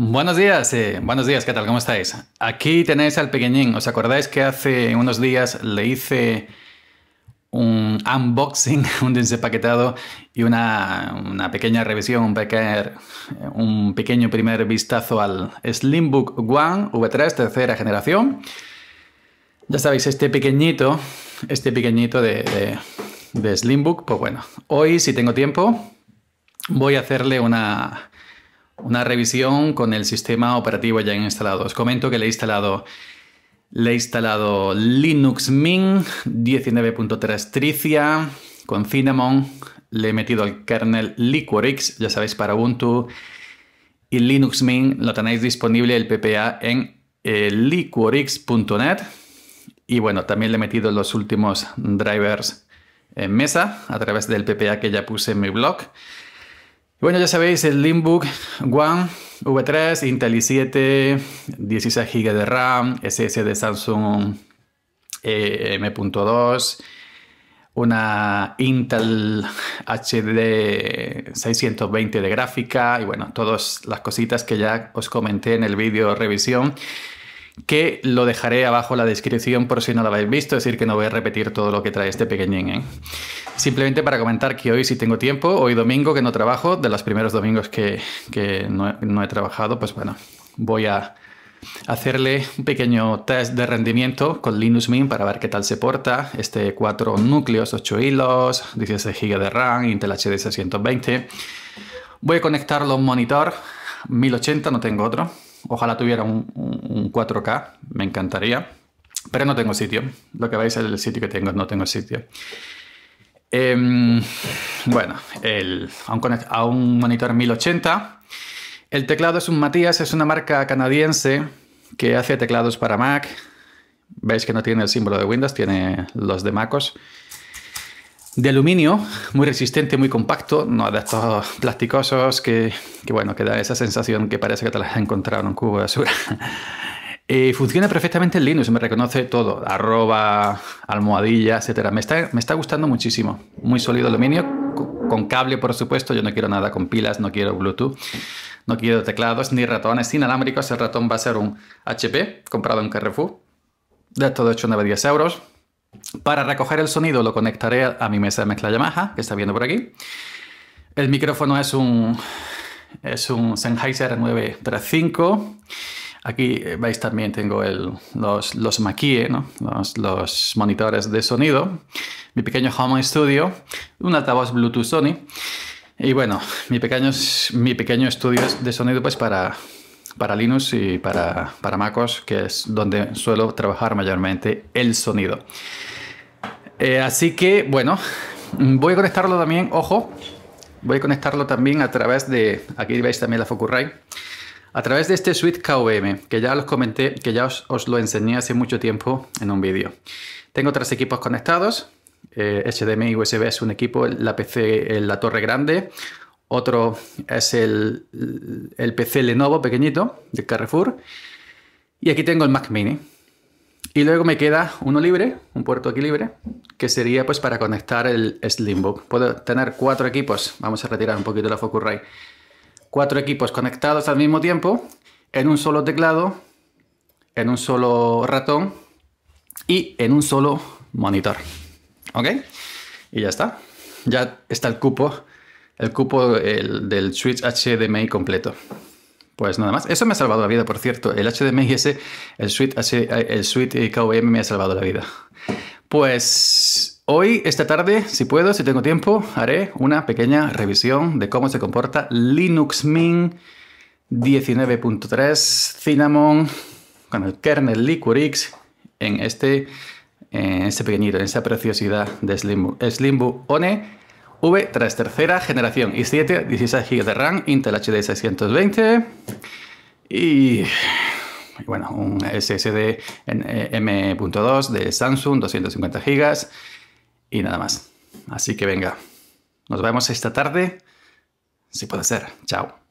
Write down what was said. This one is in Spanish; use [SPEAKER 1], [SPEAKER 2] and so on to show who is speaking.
[SPEAKER 1] Buenos días, eh, buenos días, ¿qué tal? ¿Cómo estáis? Aquí tenéis al pequeñín. ¿Os acordáis que hace unos días le hice un unboxing, un desempaquetado y una, pequeña revisión, un, pequeño, un pequeño primer vistazo al Slimbook One V3 tercera generación? Ya sabéis, este pequeñito, este pequeñito de, de Slimbook, pues bueno, hoy si tengo tiempo voy a hacerle una una revisión con el sistema operativo ya instalado. Os comento que le he instalado, le he instalado Linux Mint 19.3 Tricia con Cinnamon, le he metido el kernel Liquorix, ya sabéis, para Ubuntu y Linux Mint lo tenéis disponible el PPA en eh, liquorix.net y bueno, también le he metido los últimos drivers en mesa a través del PPA que ya puse en mi blog. Bueno, ya sabéis, el Limbook One V3, Intel i7, 16 GB de RAM, SS de Samsung e M.2, una Intel HD 620 de gráfica y bueno, todas las cositas que ya os comenté en el vídeo revisión que lo dejaré abajo en la descripción por si no lo habéis visto, es decir, que no voy a repetir todo lo que trae este pequeñín. ¿eh? Simplemente para comentar que hoy si tengo tiempo, hoy domingo que no trabajo, de los primeros domingos que, no, he trabajado, pues bueno, voy a hacerle un pequeño test de rendimiento con Linux Mint para ver qué tal se porta. Este 4 núcleos, 8 hilos, 16 GB de RAM, Intel HD 620. Voy a conectarlo a un monitor 1080, no tengo otro. Ojalá tuviera un, un 4K, me encantaría. Pero no tengo sitio. Lo que veis es el sitio que tengo, no tengo sitio. Em, bueno, el, a, un, monitor 1080. El teclado es un Matías, es una marca canadiense que hace teclados para Mac. Veis que no tiene el símbolo de Windows, tiene los de MacOS. De aluminio, muy resistente, muy compacto, no de estos plasticosos que, bueno, que da esa sensación que parece que te las has encontrado en un cubo de basura. Eh, funciona perfectamente en Linux, me reconoce todo, arroba, almohadilla, etcétera. Me está, me está gustando muchísimo. Muy sólido aluminio, con cable, por supuesto. Yo no quiero nada con pilas, no quiero Bluetooth, no quiero teclados ni ratones inalámbricos. El ratón va a ser un HP comprado en Carrefour, de todo hecho 9 10 euros. Para recoger el sonido lo conectaré a mi mesa de mezcla Yamaha, que está viendo por aquí. El micrófono es un, es un Sennheiser 935. Aquí eh, veis también tengo los, los los, monitores de sonido, mi pequeño home studio, un altavoz Bluetooth Sony y bueno, mi pequeño, mi pequeño estudio de sonido pues para, para Linux y para, para MacOS, que es donde suelo trabajar mayormente el sonido. Eh, así que bueno, voy a conectarlo también, ojo, voy a conectarlo también a través de, aquí veis también la Focusrite a través de este suite KVM, que ya os comenté, que ya os, lo enseñé hace mucho tiempo en un vídeo. Tengo tres equipos conectados. HDMI eh, HDMI USB es un equipo, la PC, la torre grande. Otro es el, PC Lenovo pequeñito de Carrefour. Y aquí tengo el Mac Mini. Y luego me queda uno libre, un puerto aquí libre, que sería pues para conectar el Slimbook. Puedo tener cuatro equipos. Vamos a retirar un poquito la Focusrite cuatro equipos conectados al mismo tiempo, en un solo teclado, en un solo ratón y en un solo monitor. ¿Ok? Y ya está. Ya está el cupo, el cupo del switch HDMI completo. Pues nada más. Eso me ha salvado la vida, por cierto. El HDMI ese, el switch el switch KVM me ha salvado la vida. Pues Hoy, esta tarde, si puedo, si tengo tiempo, haré una pequeña revisión de cómo se comporta Linux Mint 19.3 Cinnamon con el kernel Liquorix en este, en este pequeñito, en esa preciosidad de Slimbu, Slimbu One V3 tercera generación i7, 16 GB de RAM, Intel HD 620 y bueno, un SSD eh, M.2 de Samsung, 250 GB y nada más. Así que venga, nos vemos esta tarde, si puede ser. Chao.